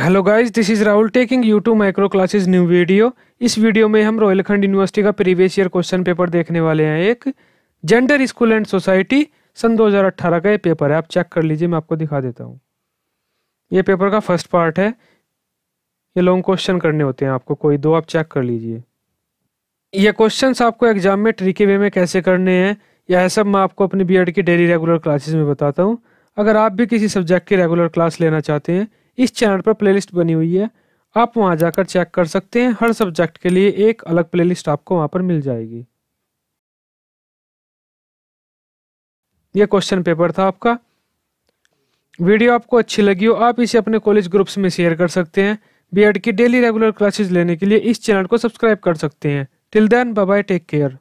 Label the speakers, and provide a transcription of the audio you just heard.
Speaker 1: hello guys this is Rahul taking you to micro classes new video इस वीडियो में हम रोयलखंड यूनिवर्सिटी का प्रीवियस ईयर क्वेश्चन पेपर देखने वाले हैं एक जेंडर स्कूल एंड सोसाइटी सन 2018 का ये पेपर है आप चेक कर लीजिए मैं आपको दिखा देता हूँ ये पेपर का फर्स्ट पार्ट है ये लॉन्ग क्वेश्चन करने होते हैं आपको कोई दो आप चेक कर लीजिए ये क्वेश्चन आपको एग्जाम में ट्रिकी वे में कैसे करने हैं यह सब मैं आपको अपनी बी की डेली रेगुलर क्लासेज में बताता हूँ अगर आप भी किसी सब्जेक्ट की रेगुलर क्लास लेना चाहते हैं इस चैनल पर प्लेलिस्ट बनी हुई है आप वहाँ जाकर चेक कर सकते हैं हर सब्जेक्ट के लिए एक अलग प्लेलिस्ट आपको वहाँ पर मिल जाएगी ये क्वेश्चन पेपर था आपका वीडियो आपको अच्छी लगी हो आप इसे अपने कॉलेज ग्रुप्स में शेयर कर सकते हैं बीएड की डेली रेगुलर क्लासेस लेने के लिए इस चैनल को सब्सक्राइब कर सकते हैं till then bye take care